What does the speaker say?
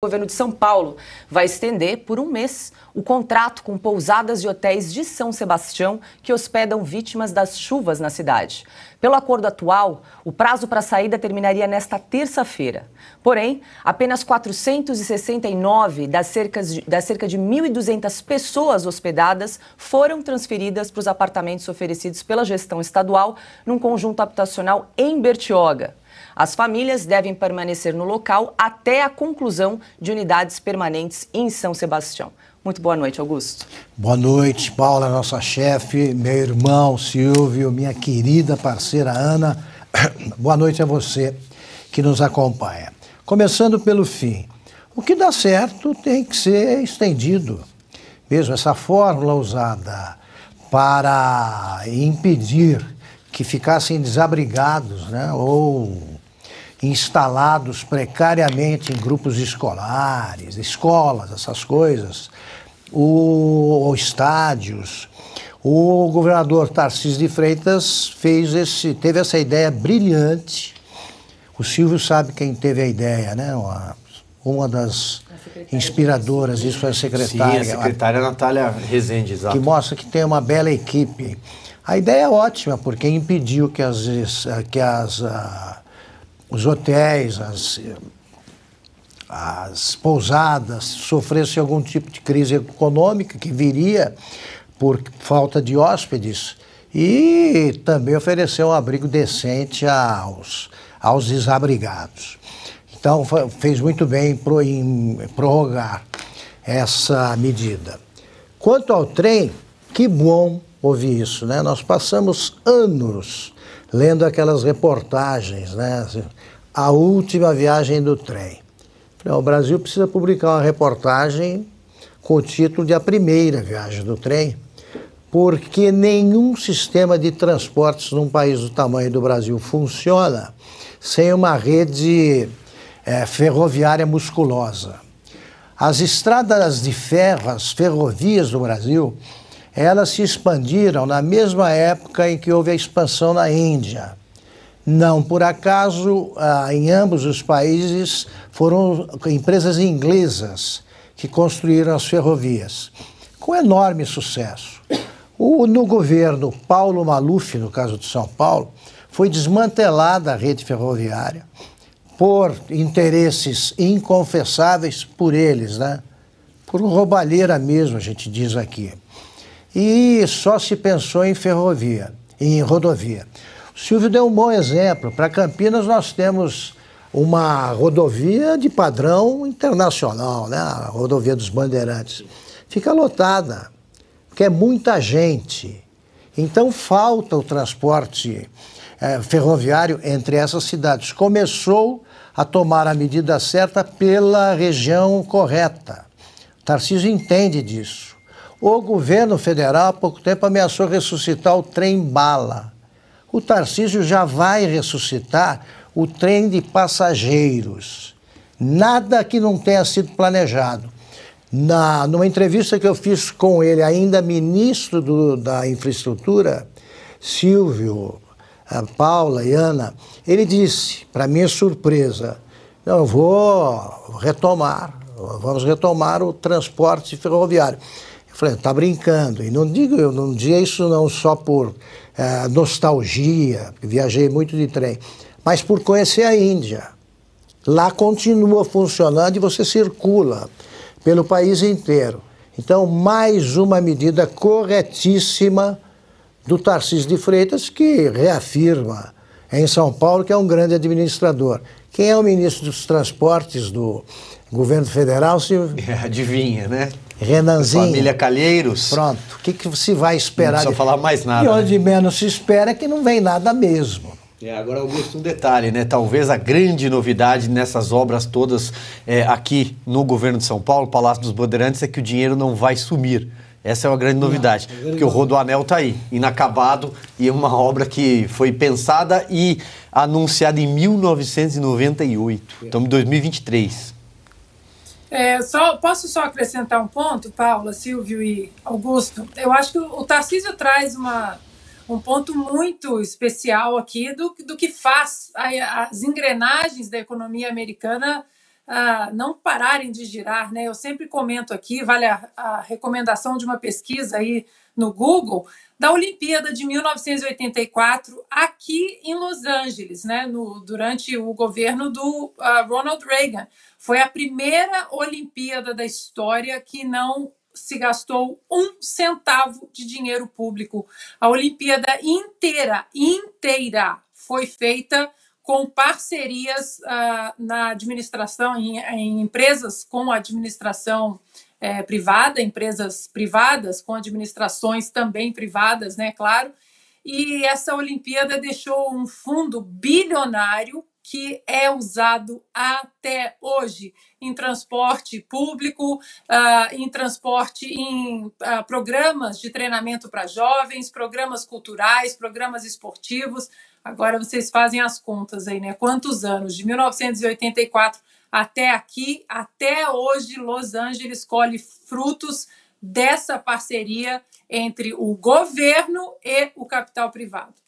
O governo de São Paulo vai estender por um mês o contrato com pousadas e hotéis de São Sebastião que hospedam vítimas das chuvas na cidade. Pelo acordo atual, o prazo para a saída terminaria nesta terça-feira. Porém, apenas 469 das cerca de, das cerca de 1.200 pessoas hospedadas foram transferidas para os apartamentos oferecidos pela gestão estadual num conjunto habitacional em Bertioga. As famílias devem permanecer no local até a conclusão de unidades permanentes em São Sebastião. Muito boa noite, Augusto. Boa noite, Paula, nossa chefe, meu irmão Silvio, minha querida parceira Ana. Boa noite a você que nos acompanha. Começando pelo fim. O que dá certo tem que ser estendido. Mesmo essa fórmula usada para impedir que ficassem desabrigados, né? Ou instalados precariamente em grupos escolares, escolas, essas coisas, ou, ou estádios. O governador Tarcísio de Freitas fez esse, teve essa ideia brilhante. O Silvio sabe quem teve a ideia, né? Uma, uma das inspiradoras, isso foi a secretária. Sim, a secretária a, Natália Rezende, exato. Que mostra que tem uma bela equipe. A ideia é ótima, porque impediu que, as, eh, que as, ah, os hotéis, as, as pousadas sofressem algum tipo de crise econômica que viria por falta de hóspedes e também ofereceu um abrigo decente aos, aos desabrigados. Então, fez muito bem pro, em prorrogar essa medida. Quanto ao trem, que bom ouvir isso, né? Nós passamos anos lendo aquelas reportagens, né? Assim, A última viagem do trem. o Brasil precisa publicar uma reportagem com o título de A Primeira Viagem do Trem, porque nenhum sistema de transportes num país do tamanho do Brasil funciona sem uma rede é, ferroviária musculosa. As estradas de ferro, as ferrovias do Brasil, elas se expandiram na mesma época em que houve a expansão na Índia. Não por acaso, ah, em ambos os países foram empresas inglesas que construíram as ferrovias, com enorme sucesso. O, no governo Paulo Maluf, no caso de São Paulo, foi desmantelada a rede ferroviária por interesses inconfessáveis por eles, né? Por roubalheira mesmo, a gente diz aqui e só se pensou em ferrovia, em rodovia. O Silvio deu um bom exemplo. Para Campinas nós temos uma rodovia de padrão internacional, né? a rodovia dos Bandeirantes. Fica lotada, porque é muita gente. Então falta o transporte eh, ferroviário entre essas cidades. Começou a tomar a medida certa pela região correta. Tarcísio entende disso. O governo federal, há pouco tempo, ameaçou ressuscitar o trem-bala. O Tarcísio já vai ressuscitar o trem de passageiros. Nada que não tenha sido planejado. Na, numa entrevista que eu fiz com ele, ainda ministro do, da Infraestrutura, Silvio, eh, Paula e Ana, ele disse, para minha surpresa, eu vou retomar, vamos retomar o transporte ferroviário. Falei, está brincando. E não digo, eu não dizia isso não só por eh, nostalgia, viajei muito de trem, mas por conhecer a Índia. Lá continua funcionando e você circula pelo país inteiro. Então, mais uma medida corretíssima do Tarcísio de Freitas, que reafirma em São Paulo que é um grande administrador. Quem é o ministro dos Transportes do Governo federal, Silvio? É, adivinha, né? Renanzinho. Família Calheiros. Pronto. O que, que se vai esperar? Não precisa de... falar mais nada. E né? onde né? menos se espera é que não vem nada mesmo. É, agora, Augusto, um detalhe, né? Talvez a grande novidade nessas obras todas é, aqui no governo de São Paulo, Palácio dos Bandeirantes, é que o dinheiro não vai sumir. Essa é uma grande novidade, não, é porque o Rodoanel está aí, inacabado, e é uma obra que foi pensada e anunciada em 1998. Estamos é. então, em 2023. É, só, posso só acrescentar um ponto, Paula, Silvio e Augusto? Eu acho que o Tarcísio traz uma, um ponto muito especial aqui do, do que faz a, as engrenagens da economia americana não pararem de girar, né? Eu sempre comento aqui, vale a, a, recomendação de uma pesquisa aí no Google, da Olimpíada de 1984, aqui em Los Angeles, né? No, durante o governo do uh, Ronald Reagan. Foi a primeira Olimpíada da história que não se gastou um centavo de dinheiro público. A Olimpíada inteira, inteira, foi feita com parcerias ah, na administração, em, em, empresas com administração eh, privada, empresas privadas, com administrações também privadas, né, claro. E essa Olimpíada deixou um fundo bilionário que é usado até hoje em transporte público, ah, em transporte, em ah, programas de treinamento para jovens, programas culturais, programas esportivos. Agora vocês fazem as contas aí, né? Quantos anos? De 1984 até aqui, até hoje, Los Angeles colhe frutos dessa parceria entre o governo e o capital privado.